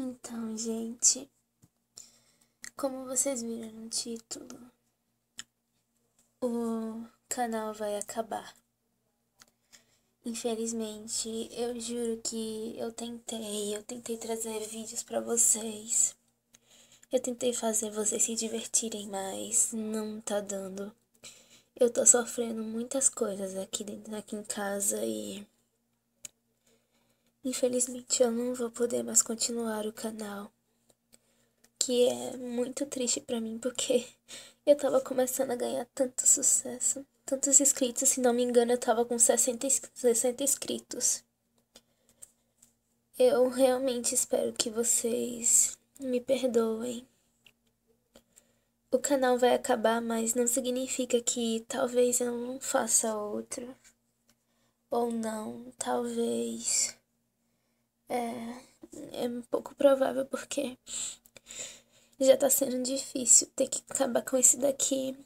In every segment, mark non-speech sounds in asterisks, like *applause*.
Então, gente, como vocês viram no título, o canal vai acabar. Infelizmente, eu juro que eu tentei, eu tentei trazer vídeos para vocês. Eu tentei fazer vocês se divertirem, mas não tá dando. Eu tô sofrendo muitas coisas aqui dentro, aqui em casa e Infelizmente eu não vou poder mais continuar o canal. Que é muito triste para mim porque *laughs* eu tava começando a ganhar tanto sucesso, tantos inscritos, se não me engano eu tava com 60, 60 inscritos. Eu realmente espero que vocês me perdoem. O canal vai acabar, mas não significa que talvez eu não faça outro. Ou não, talvez é, é um pouco provável porque já tá sendo difícil ter que acabar com esse daqui.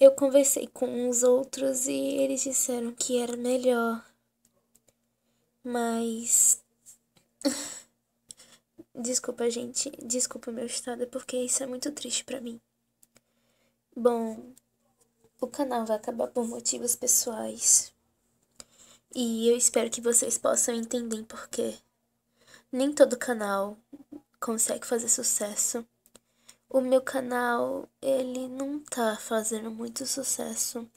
Eu conversei com os outros e eles disseram que era melhor. Mas. *laughs* Desculpa, gente. Desculpa o meu estado, porque isso é muito triste para mim. Bom, o canal vai acabar por motivos pessoais. E eu espero que vocês possam entender por quê nem todo canal consegue fazer sucesso. O meu canal, ele não tá fazendo muito sucesso.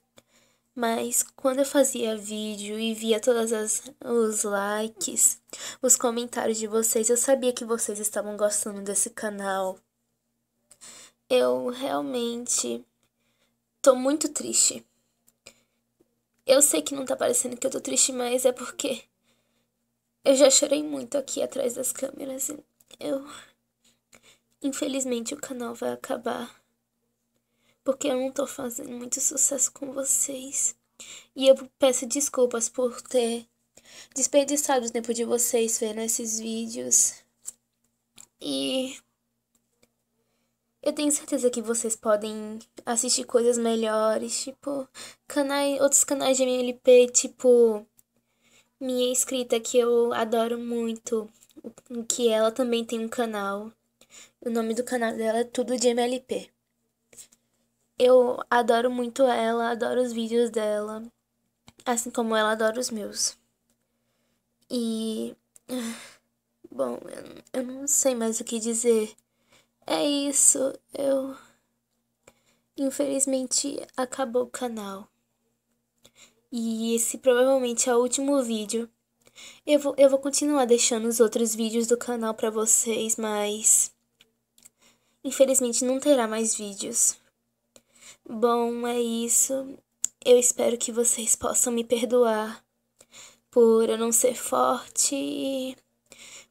Mas quando eu fazia vídeo e via todas as os likes, os comentários de vocês, eu sabia que vocês estavam gostando desse canal. Eu realmente tô muito triste. Eu sei que não tá parecendo que eu tô triste, mas é porque eu já chorei muito aqui atrás das câmeras. Eu. Infelizmente o canal vai acabar. Porque eu não tô fazendo muito sucesso com vocês. E eu peço desculpas por ter desperdiçado o tempo de vocês vendo esses vídeos. E. Eu tenho certeza que vocês podem assistir coisas melhores, tipo canais, outros canais de MLP, tipo minha escrita que eu adoro muito, que ela também tem um canal. O nome do canal dela é Tudo de MLP. Eu adoro muito ela, adoro os vídeos dela, assim como ela adora os meus. E *sighs* bom, eu não sei mais o que dizer. É isso, eu infelizmente acabou o canal e esse provavelmente é o último vídeo. Eu vou, eu vou continuar deixando os outros vídeos do canal para vocês, mas infelizmente não terá mais vídeos. Bom, é isso. Eu espero que vocês possam me perdoar por eu não ser forte e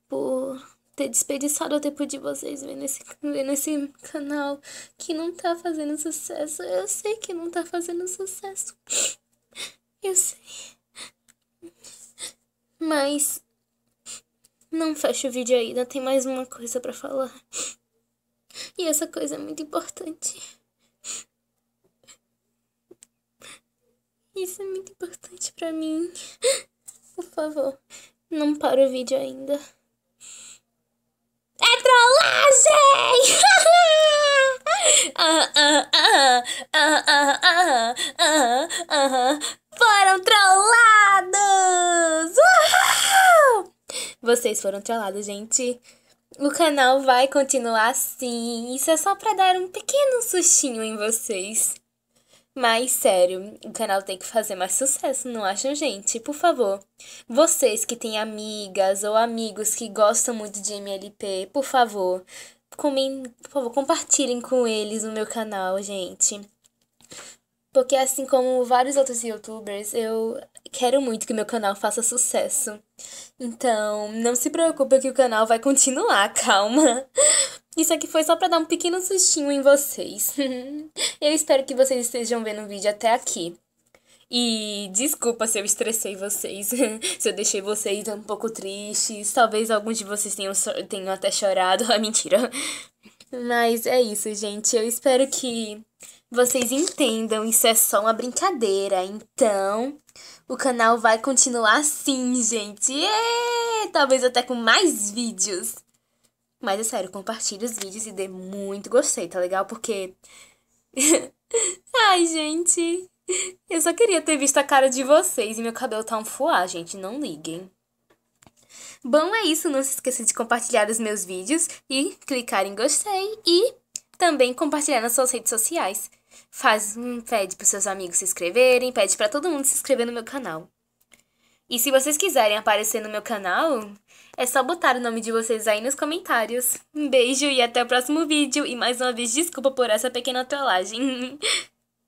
por ter desperdiçado o tempo de vocês vendo esse, vendo esse canal que não tá fazendo sucesso. Eu sei que não tá fazendo sucesso. Eu sei. Mas. Não fecha o vídeo ainda, tem mais uma coisa para falar. E essa coisa é muito importante. Isso é muito importante para mim. Por favor, não para o vídeo ainda. É trollagem! ah, ah, ah, ah, ah, ah, ah, ah foram trollados! Uhul! Vocês foram trollados, gente. O canal vai continuar assim. Isso é só para dar um pequeno sustinho em vocês. Mas sério, o canal tem que fazer mais sucesso, não acham, gente? Por favor, vocês que têm amigas ou amigos que gostam muito de MLP, por favor, comem, por favor, compartilhem com eles o meu canal, gente. Porque assim como vários outros youtubers, eu quero muito que meu canal faça sucesso. Então, não se preocupe que o canal vai continuar, *laughs* calma. Isso aqui foi só para dar um pequeno sustinho em vocês. *laughs* eu espero que vocês estejam vendo o vídeo até aqui. E desculpa se eu estressei vocês, *laughs* se eu deixei vocês um pouco tristes. Talvez alguns de vocês tenham, tenham até chorado. Ah, mentira. Mas é isso, gente. Eu espero que vocês entendam, isso é só uma brincadeira. Então, o canal vai continuar assim, gente. É, talvez até com mais vídeos. Mas é sério, compartilhe os vídeos e dê muito gostei, tá legal? Porque. *laughs* Ai, gente. Eu só queria ter visto a cara de vocês e meu cabelo tá um fuá, gente. Não liguem. Bom, é isso. Não se esqueça de compartilhar os meus vídeos e clicar em gostei e também compartilhar nas suas redes sociais. Faz, um, pede para seus amigos se inscreverem, pede para todo mundo se inscrever no meu canal. E se vocês quiserem aparecer no meu canal, é só botar o nome de vocês aí nos comentários. Um beijo e até o próximo vídeo. E mais uma vez, desculpa por essa pequena trollagem. *laughs*